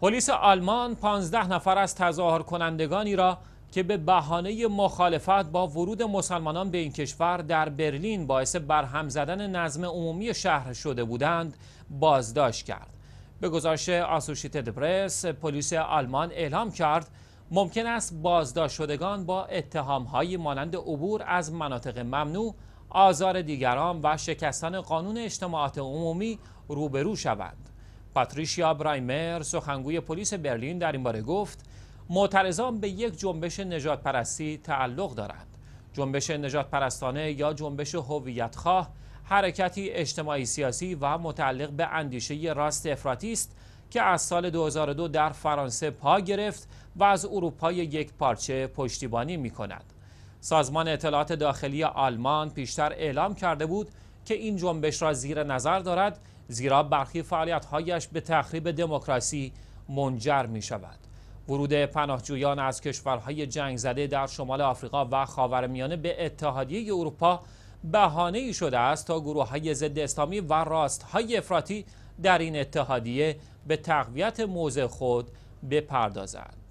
پلیس آلمان 15 نفر از تظاهر کنندگانی را که به بهانه مخالفت با ورود مسلمانان به این کشور در برلین باعث برهم زدن نظم عمومی شهر شده بودند بازداشت کرد. به گزارش آسوشیتد پرس پلیس آلمان اعلام کرد ممکن است بازداشت شدگان با اتهامهایی مانند عبور از مناطق ممنوع، آزار دیگران و شکستن قانون اجتماعات عمومی روبرو شوند. پاتریشیا برایمر سخنگوی پلیس برلین در این باره گفت معترضان به یک جنبش نجات پرستی تعلق دارند جنبش نجات پرستانه یا جنبش هویت خواه حرکتی اجتماعی سیاسی و متعلق به اندیشه راست افراطی است که از سال 2002 در فرانسه پا گرفت و از اروپای یک پارچه پشتیبانی می کند. سازمان اطلاعات داخلی آلمان پیشتر اعلام کرده بود که این جنبش را زیر نظر دارد زیرا برخی فعالیت‌هایش به تخریب دموکراسی منجر می شود. ورود پناهجویان از کشورهای جنگ زده در شمال آفریقا و خاورمیانه به اتحادیه اروپا بهانه شده است تا گروه های ضد اسلامی و راست های افراطی در این اتحادیه به تقویت موضع خود بپردازند.